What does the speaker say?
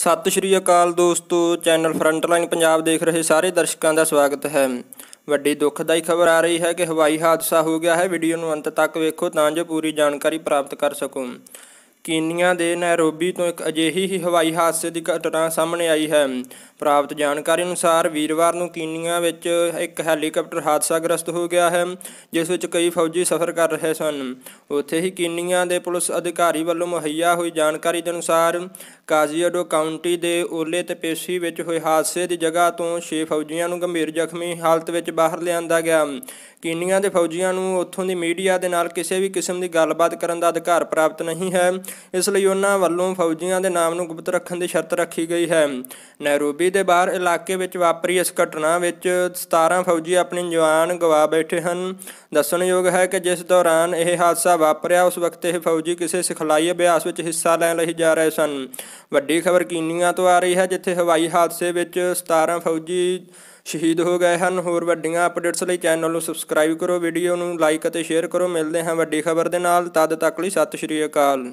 ਸਤਿ ਸ਼੍ਰੀ ਅਕਾਲ ਦੋਸਤੋ channel frontline Punjab ਦੇਖ ਰਹੇ ਸਾਰੇ ਦਰਸ਼ਕਾਂ ਦਾ ਸਵਾਗਤ ਹੈ ਵੱਡੀ ਦੁੱਖਦਾਈ ਖਬਰ ਆ ਰਹੀ ਹੈ ਕਿ ਹਵਾਈ ਹਾਦਸਾ ਹੋ ਗਿਆ ਹੈ ਵੀਡੀਓ ਨੂੰ ਅੰਤ ਤੱਕ ਵੇਖੋ ਤਾਂ ਜੋ ਪੂਰੀ ਜਾਣਕਾਰੀ ਪ੍ਰਾਪਤ ਕਰ ਸਕੋ ਕੀਨੀਆ ਦੇ ਨੈਰੋਬੀ ਤੋਂ ਇੱਕ ਅਜਿਹੀ ਹੀ ਹਵਾਈ ਹਾਦਸੇ ਦੀ ਘਟਨਾ ਸਾਹਮਣੇ ਆਈ ਹੈ ਪ੍ਰਾਪਤ ਜਾਣਕਾਰੀ ਅਨੁਸਾਰ ਵੀਰਵਾਰ ਨੂੰ ਕੀਨੀਆ ਵਿੱਚ ਇੱਕ ਹੈਲੀਕਾਪਟਰ ਹਾਦਸਾਗ੍ਰਸਤ ਹੋ ਗਿਆ ਹੈ ਜਿਸ ਵਿੱਚ ਕਈ ਫੌਜੀ ਸਫ਼ਰ ਕਰ ਰਹੇ ਸਨ ਉੱਥੇ ਹੀ ਕੀਨੀਆ ਦੇ ਪੁਲਿਸ ਅਧਿਕਾਰੀ ਵੱਲੋਂ ਮੁਹੱਈਆ ਹੋਈ ਜਾਣਕਾਰੀ ਦੇ ਅਨੁਸਾਰ ਕਾਜ਼ੀਅਡੋ ਕਾਉਂਟੀ ਦੇ ਓਲੇ ਤੇ ਪੇਸ਼ੀ ਵਿੱਚ ਹੋਏ ਹਾਦਸੇ ਦੀ ਜਗ੍ਹਾ ਤੋਂ 6 ਫੌਜੀਆਂ ਨੂੰ ਗੰਭੀਰ ਜ਼ਖਮੀ ਹਾਲਤ ਵਿੱਚ ਬਾਹਰ ਲਿਆਂਦਾ ਗਿਆ ਕੀਨੀਆਂ ਦੇ ਫੌਜੀਆਂ ਨੂੰ ਉੱਥੋਂ ਦੀ ਮੀਡੀਆ ਦੇ ਨਾਲ ਕਿਸੇ ਵੀ ਕਿਸਮ ਦੀ ਗੱਲਬਾਤ ਕਰਨ ਦਾ ਅਧਿਕਾਰ ਪ੍ਰਾਪਤ ਨਹੀਂ ਹੈ ਇਸ ਲਈ ਉਹਨਾਂ ਵੱਲੋਂ ਫੌਜੀਆਂ ਦੇ ਨਾਮ ਨੂੰ ਗੁਪਤ ਰੱਖਣ ਦੀ ਸ਼ਰਤ ਰੱਖੀ ਗਈ ਹੈ ਨੈਰੋਬੀ ਦੇ ਬਾਹਰ ਇਲਾਕੇ ਵਿੱਚ ਵਾਪਰੀ ਇਸ ਘਟਨਾ ਵਿੱਚ 17 ਫੌਜੀ ਆਪਣੀ ਜਵਾਨ ਗਵਾ ਬੈਠੇ ਹਨ ਦੱਸਣਯੋਗ ਹੈ ਕਿ ਜਿਸ ਦੌਰਾਨ ਇਹ ਹਾਦਸਾ ਵਾਪਰਿਆ ਉਸ ਵਕਤ ਇਹ ਫੌਜੀ ਕਿਸੇ ਸਿਖਲਾਈ ਅਭਿਆਸ ਵਿੱਚ ਹਿੱਸਾ ਲੈਣ ਲਈ ਜਾ ਰਹੇ ਸਨ ਵੱਡੀ ਖਬਰ ਕੀਨੀਆ ਤੋਂ ਆ ਰਹੀ ਹੈ ਜਿੱਥੇ ਹਵਾਈ ਹਾਦਸੇ ਵਿੱਚ 17 ਫੌਜੀ ਸ਼ਹੀਦ ਹੋ ਗਏ ਹਨ ਹੋਰ ਵੱਡੀਆਂ ਅਪਡੇਟਸ ਲਈ ਚੈਨਲ ਨੂੰ ਸਬਸਕ੍ਰਾਈਬ ਕਰੋ ਵੀਡੀਓ ਨੂੰ ਲਾਈਕ ਅਤੇ ਸ਼ੇਅਰ ਕਰੋ ਮਿਲਦੇ ਹਾਂ ਵੱਡੀ ਖਬਰ ਦੇ ਨਾਲ ਤਦ ਤੱਕ ਲਈ ਸਤਿ ਸ਼੍ਰੀ ਅਕਾਲ